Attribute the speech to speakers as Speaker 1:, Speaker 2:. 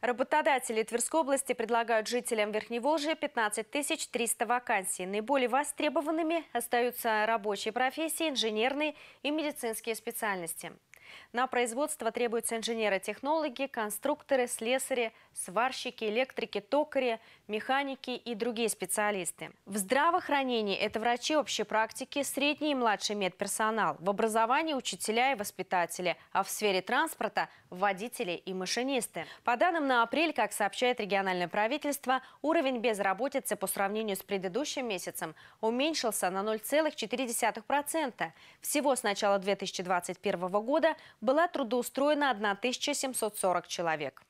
Speaker 1: Работодатели Тверской области предлагают жителям Верхневолжья 15 300 вакансий. Наиболее востребованными остаются рабочие профессии, инженерные и медицинские специальности. На производство требуются инженеры-технологи, конструкторы, слесари, сварщики, электрики, токари, механики и другие специалисты. В здравоохранении это врачи общей практики, средний и младший медперсонал, в образовании учителя и воспитатели, а в сфере транспорта – водители и машинисты. По данным на апрель, как сообщает региональное правительство, уровень безработицы по сравнению с предыдущим месяцем уменьшился на 0,4%. Всего с начала 2021 года была трудоустроена 1740 человек.